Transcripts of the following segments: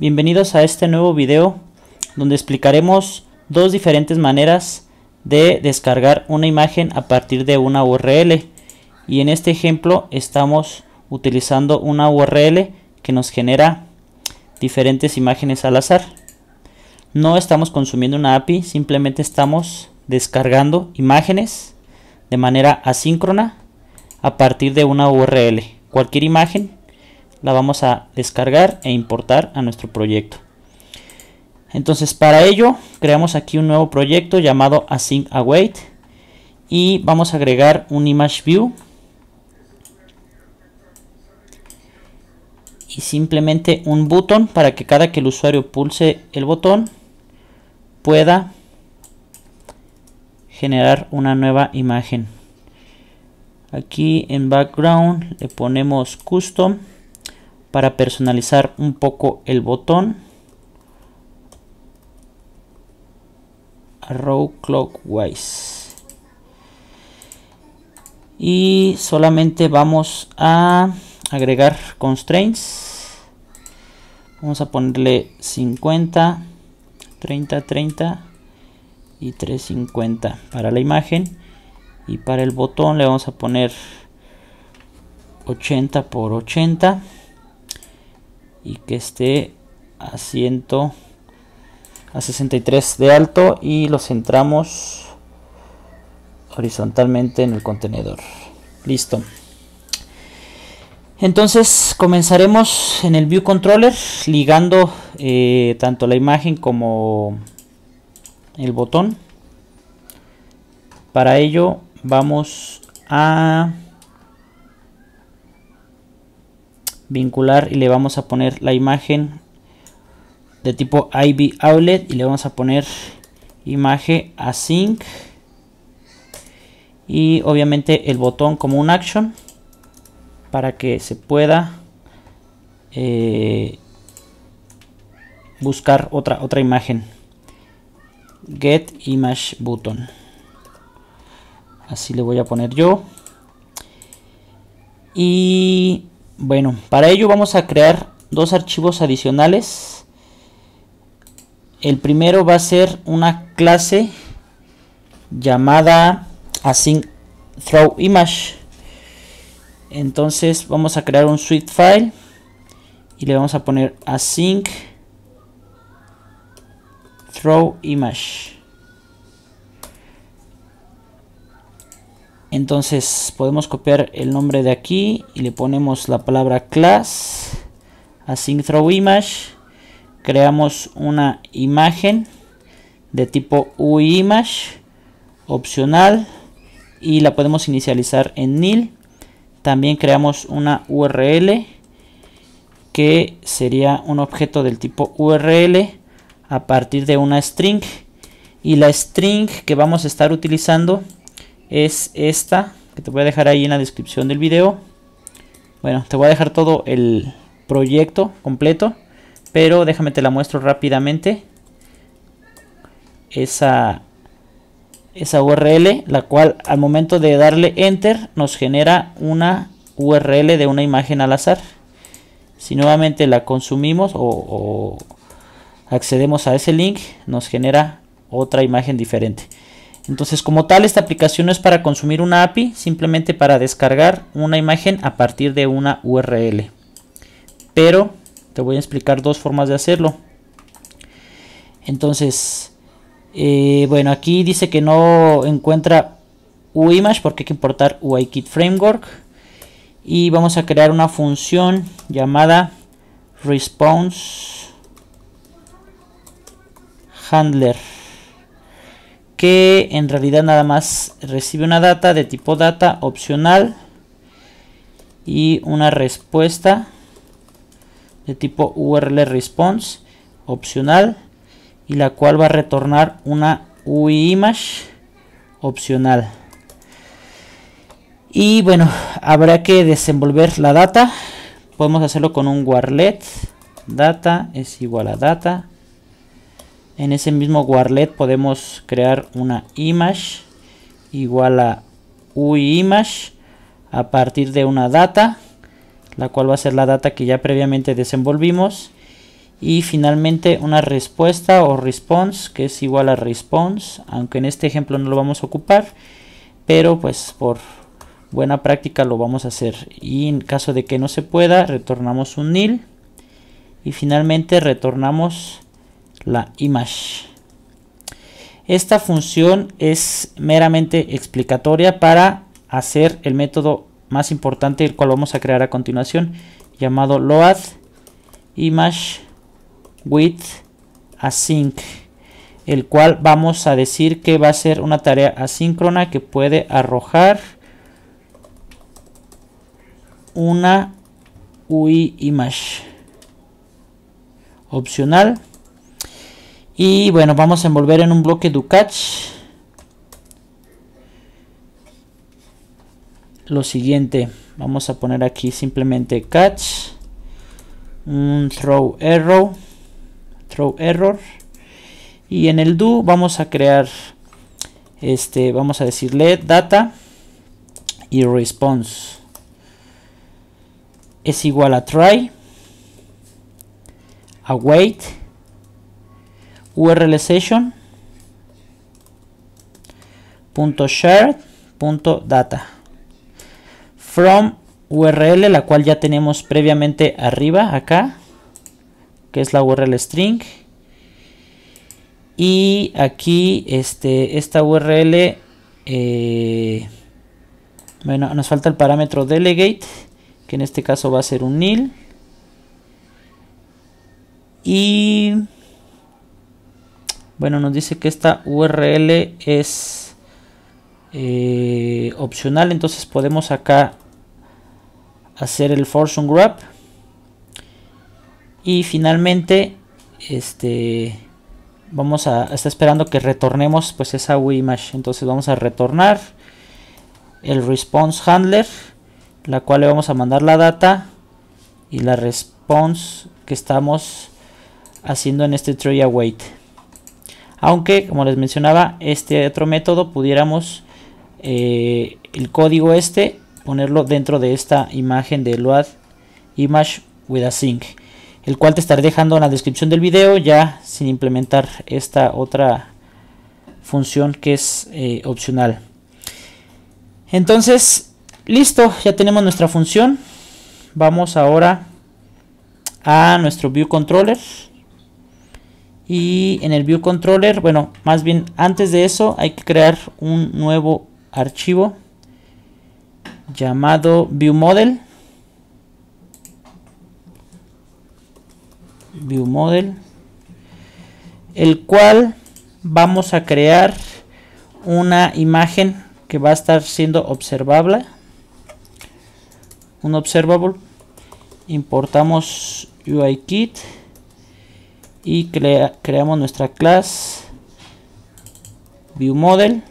bienvenidos a este nuevo video donde explicaremos dos diferentes maneras de descargar una imagen a partir de una URL y en este ejemplo estamos utilizando una URL que nos genera diferentes imágenes al azar no estamos consumiendo una API simplemente estamos descargando imágenes de manera asíncrona a partir de una URL cualquier imagen la vamos a descargar e importar a nuestro proyecto. Entonces para ello creamos aquí un nuevo proyecto llamado Async Await y vamos a agregar un image view y simplemente un botón para que cada que el usuario pulse el botón pueda generar una nueva imagen aquí en background le ponemos custom para personalizar un poco el botón. Arrow clockwise. Y solamente vamos a agregar constraints. Vamos a ponerle 50, 30, 30 y 350 para la imagen. Y para el botón le vamos a poner 80 por 80 y que esté a 100 a 63 de alto y lo centramos horizontalmente en el contenedor listo entonces comenzaremos en el view controller ligando eh, tanto la imagen como el botón para ello vamos a vincular y le vamos a poner la imagen de tipo IB outlet y le vamos a poner imagen async y obviamente el botón como un action para que se pueda eh, buscar otra, otra imagen get image button así le voy a poner yo y bueno, para ello vamos a crear dos archivos adicionales. El primero va a ser una clase llamada async throw image. Entonces vamos a crear un sweet file y le vamos a poner async throw image. entonces podemos copiar el nombre de aquí y le ponemos la palabra class async throw image creamos una imagen de tipo uimage opcional y la podemos inicializar en nil también creamos una url que sería un objeto del tipo url a partir de una string y la string que vamos a estar utilizando es esta, que te voy a dejar ahí en la descripción del video. Bueno, te voy a dejar todo el proyecto completo, pero déjame te la muestro rápidamente. Esa, esa URL, la cual al momento de darle enter nos genera una URL de una imagen al azar. Si nuevamente la consumimos o accedemos a ese link, nos genera otra imagen diferente. Entonces como tal esta aplicación no es para consumir una API, simplemente para descargar una imagen a partir de una URL. Pero te voy a explicar dos formas de hacerlo. Entonces, eh, bueno, aquí dice que no encuentra uimage porque hay que importar UIKit Framework. Y vamos a crear una función llamada response handler que en realidad nada más recibe una data de tipo data opcional y una respuesta de tipo URL response opcional y la cual va a retornar una UI image opcional. Y bueno, habrá que desenvolver la data. Podemos hacerlo con un warlet. Data es igual a data en ese mismo Warlet podemos crear una image igual a UIIMage a partir de una data, la cual va a ser la data que ya previamente desenvolvimos. Y finalmente una respuesta o response que es igual a response, aunque en este ejemplo no lo vamos a ocupar, pero pues por buena práctica lo vamos a hacer. Y en caso de que no se pueda, retornamos un nil. Y finalmente retornamos la image. Esta función es meramente explicatoria para hacer el método más importante, el cual vamos a crear a continuación, llamado load image with async, el cual vamos a decir que va a ser una tarea asíncrona que puede arrojar una UI image opcional y bueno, vamos a envolver en un bloque catch Lo siguiente, vamos a poner aquí simplemente catch, un throw error, throw error. Y en el do vamos a crear, este, vamos a decirle data y response es igual a try, await url .data from url la cual ya tenemos previamente arriba acá que es la url string y aquí este esta url eh, bueno nos falta el parámetro delegate que en este caso va a ser un nil y bueno, nos dice que esta URL es eh, opcional, entonces podemos acá hacer el un grab. Y finalmente, este vamos a está esperando que retornemos pues esa image, Entonces vamos a retornar el response handler, la cual le vamos a mandar la data y la response que estamos haciendo en este tree await. Aunque, como les mencionaba, este otro método pudiéramos eh, el código este ponerlo dentro de esta imagen de load image with a sync. El cual te estaré dejando en la descripción del video ya sin implementar esta otra función que es eh, opcional. Entonces, listo, ya tenemos nuestra función. Vamos ahora a nuestro view controller y en el view controller bueno más bien antes de eso hay que crear un nuevo archivo llamado view model view model el cual vamos a crear una imagen que va a estar siendo observable un observable importamos UIKit kit y creamos nuestra clase viewModel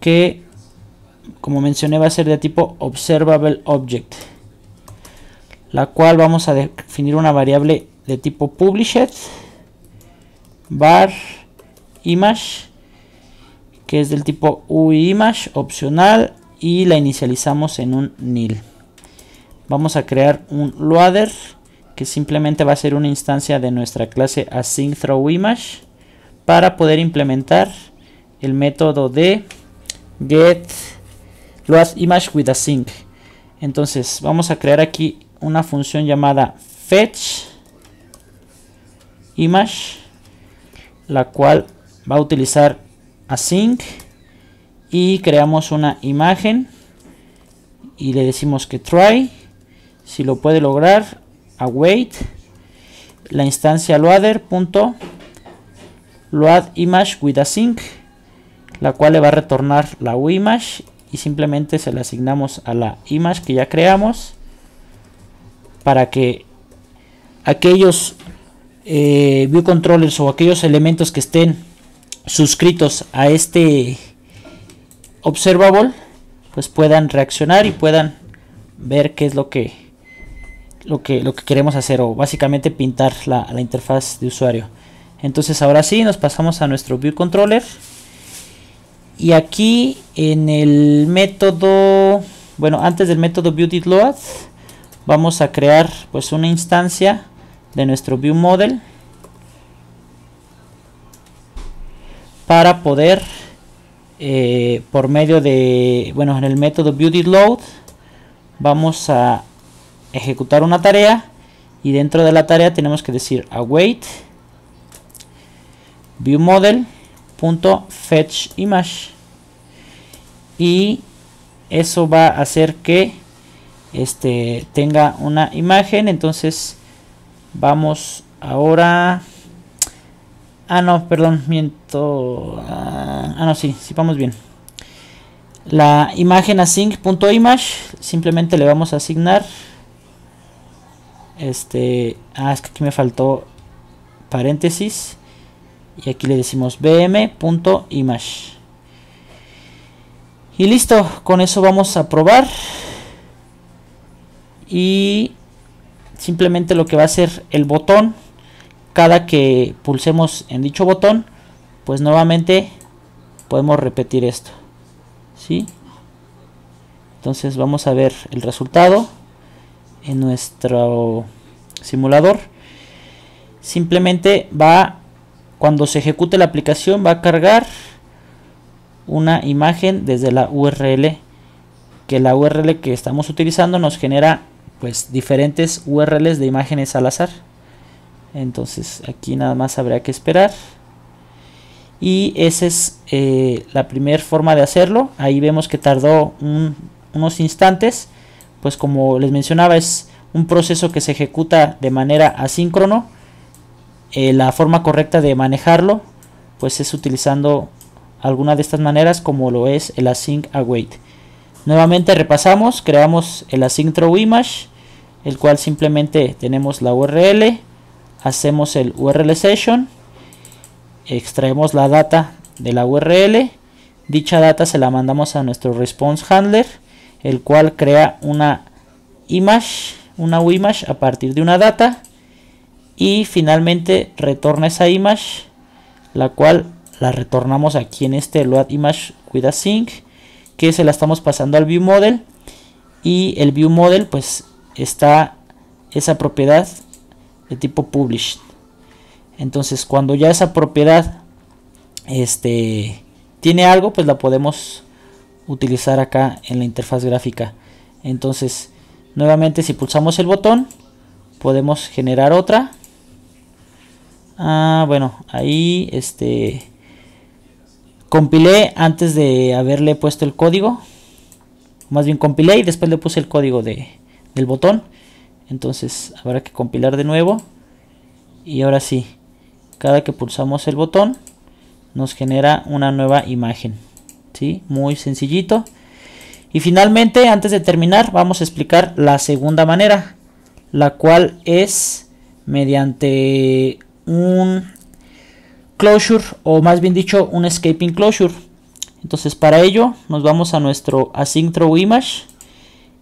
que como mencioné va a ser de tipo observableObject la cual vamos a definir una variable de tipo published bar image que es del tipo UIImage opcional y la inicializamos en un nil vamos a crear un loader que simplemente va a ser una instancia de nuestra clase AsyncThrowImage para poder implementar el método de get image with async. Entonces vamos a crear aquí una función llamada fetch image, la cual va a utilizar async y creamos una imagen y le decimos que try si lo puede lograr await la instancia loader punto load image with async la cual le va a retornar la image y simplemente se le asignamos a la image que ya creamos para que aquellos eh, view controllers o aquellos elementos que estén suscritos a este observable pues puedan reaccionar y puedan ver qué es lo que lo que, lo que queremos hacer o básicamente pintar la, interfaz de usuario. Entonces ahora sí nos pasamos a nuestro view controller y aquí en el método, bueno antes del método viewDidLoad vamos a crear pues una instancia de nuestro view model para poder eh, por medio de bueno en el método viewDidLoad vamos a ejecutar una tarea y dentro de la tarea tenemos que decir await viewModel.fetchImage y eso va a hacer que este, tenga una imagen entonces vamos ahora ah no perdón miento ah, ah no sí si vamos bien la imagen async.image simplemente le vamos a asignar este, ah, es que aquí me faltó paréntesis. Y aquí le decimos bm.image. Y listo, con eso vamos a probar. Y simplemente lo que va a hacer el botón, cada que pulsemos en dicho botón, pues nuevamente podemos repetir esto. ¿Sí? Entonces vamos a ver el resultado en nuestro simulador simplemente va cuando se ejecute la aplicación va a cargar una imagen desde la URL que la URL que estamos utilizando nos genera pues diferentes URLs de imágenes al azar entonces aquí nada más habría que esperar y esa es eh, la primera forma de hacerlo ahí vemos que tardó unos instantes pues como les mencionaba, es un proceso que se ejecuta de manera asíncrono. Eh, la forma correcta de manejarlo, pues es utilizando alguna de estas maneras, como lo es el async await. Nuevamente repasamos, creamos el async throw image, el cual simplemente tenemos la URL, hacemos el URL session, extraemos la data de la URL, dicha data se la mandamos a nuestro response handler el cual crea una image, una image a partir de una data y finalmente retorna esa image, la cual la retornamos aquí en este load image with que se la estamos pasando al view model y el view model pues está esa propiedad de tipo published entonces cuando ya esa propiedad este tiene algo pues la podemos utilizar acá en la interfaz gráfica. Entonces, nuevamente si pulsamos el botón, podemos generar otra. Ah, bueno, ahí este compilé antes de haberle puesto el código. Más bien compilé y después le puse el código del botón. Entonces habrá que compilar de nuevo. Y ahora sí, cada que pulsamos el botón nos genera una nueva imagen. Muy sencillito. Y finalmente, antes de terminar, vamos a explicar la segunda manera, la cual es mediante un closure o más bien dicho un escaping closure. Entonces para ello nos vamos a nuestro async image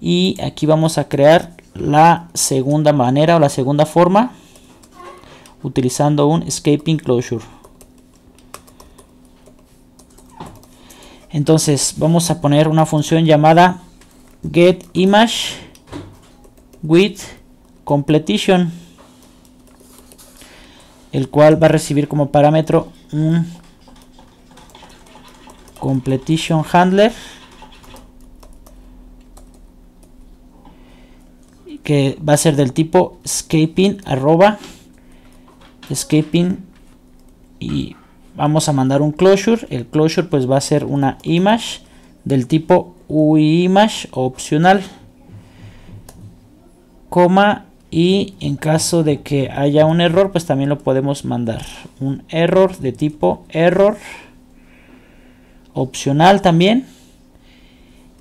y aquí vamos a crear la segunda manera o la segunda forma utilizando un escaping closure. Entonces vamos a poner una función llamada get_image_with_completion, el cual va a recibir como parámetro un completion handler que va a ser del tipo escaping arroba escaping y vamos a mandar un closure. El closure pues va a ser una image del tipo image opcional. Coma y en caso de que haya un error pues también lo podemos mandar. Un error de tipo error opcional también.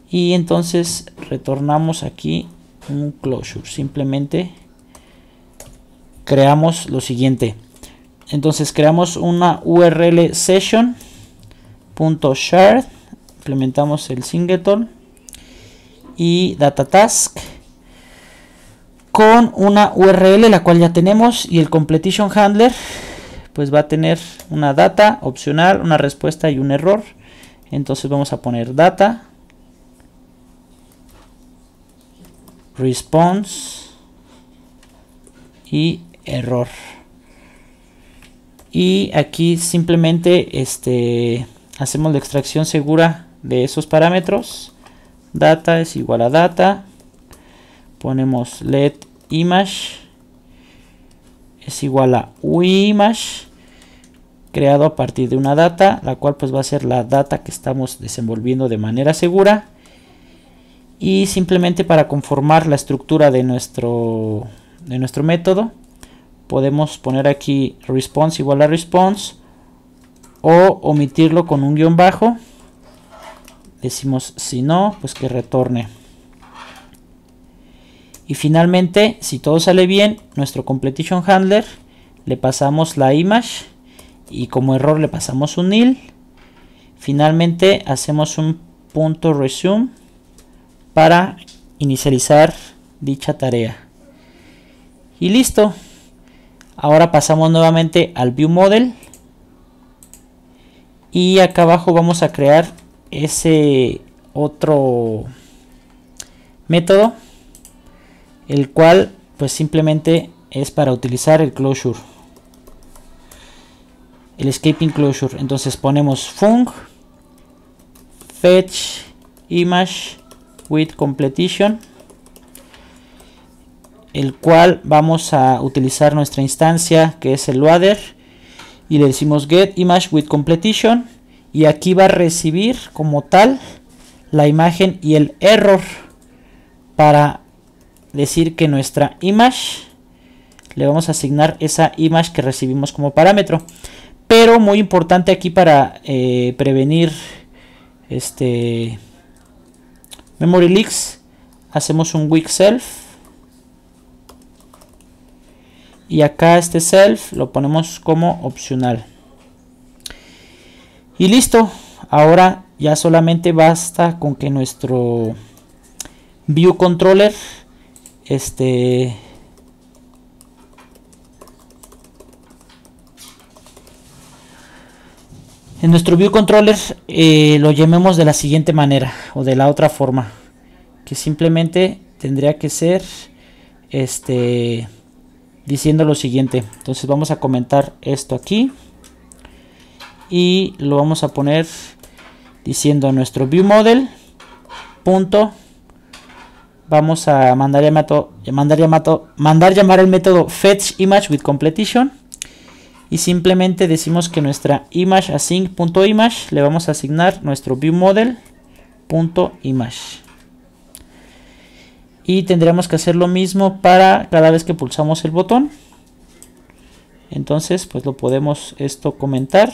Y entonces retornamos aquí un closure. Simplemente creamos lo siguiente. Entonces creamos una URL session.share, implementamos el singleton y data task con una URL la cual ya tenemos y el completion handler pues va a tener una data opcional, una respuesta y un error. Entonces vamos a poner data response y error y aquí simplemente este, hacemos la extracción segura de esos parámetros data es igual a data ponemos led image es igual a image. creado a partir de una data la cual pues va a ser la data que estamos desenvolviendo de manera segura y simplemente para conformar la estructura de nuestro de nuestro método podemos poner aquí response igual a response o omitirlo con un guión bajo decimos si no pues que retorne y finalmente si todo sale bien nuestro completion handler le pasamos la image y como error le pasamos un nil finalmente hacemos un punto resume para inicializar dicha tarea y listo Ahora pasamos nuevamente al View Model. Y acá abajo vamos a crear ese otro método. El cual pues simplemente es para utilizar el closure. El escaping closure. Entonces ponemos func fetch image with completion el cual vamos a utilizar nuestra instancia que es el loader y le decimos get image with completion y aquí va a recibir como tal la imagen y el error para decir que nuestra image le vamos a asignar esa image que recibimos como parámetro pero muy importante aquí para eh, prevenir este memory leaks hacemos un weak self y acá este self lo ponemos como opcional y listo ahora ya solamente basta con que nuestro view controller este en nuestro view controller eh, lo llamemos de la siguiente manera o de la otra forma que simplemente tendría que ser este diciendo lo siguiente. Entonces vamos a comentar esto aquí. Y lo vamos a poner diciendo nuestro view model punto vamos a mandar, llamato, mandar, mandar llamar el método fetch image with completion y simplemente decimos que nuestra image async.image le vamos a asignar nuestro view model punto image y tendríamos que hacer lo mismo para cada vez que pulsamos el botón entonces pues lo podemos esto comentar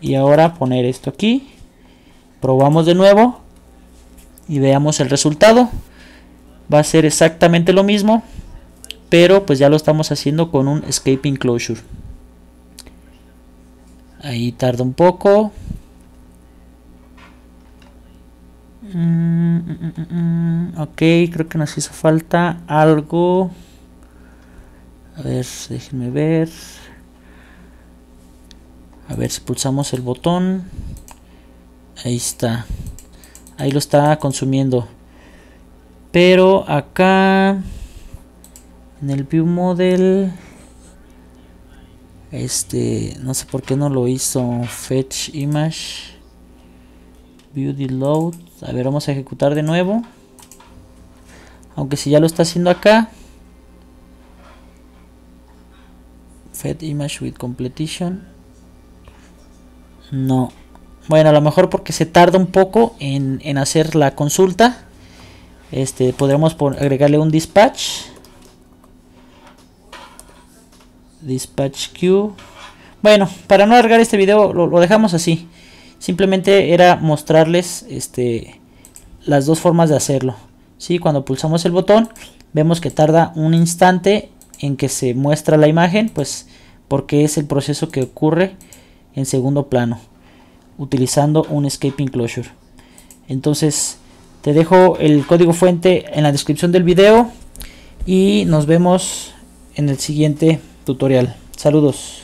y ahora poner esto aquí probamos de nuevo y veamos el resultado va a ser exactamente lo mismo pero pues ya lo estamos haciendo con un escaping closure. ahí tarda un poco Mm, mm, mm, ok, creo que nos hizo falta algo. A ver, déjenme ver. A ver si pulsamos el botón. Ahí está. Ahí lo está consumiendo. Pero acá en el view model este no sé por qué no lo hizo fetch image beauty load a ver, vamos a ejecutar de nuevo. Aunque si ya lo está haciendo acá. Fed image with completion. No. Bueno, a lo mejor porque se tarda un poco en, hacer la consulta. Este, podremos agregarle un dispatch. Dispatch queue. Bueno, para no alargar este video lo dejamos así. Simplemente era mostrarles este, las dos formas de hacerlo. ¿sí? Cuando pulsamos el botón vemos que tarda un instante en que se muestra la imagen, pues porque es el proceso que ocurre en segundo plano, utilizando un escape closure. Entonces te dejo el código fuente en la descripción del video y nos vemos en el siguiente tutorial. Saludos.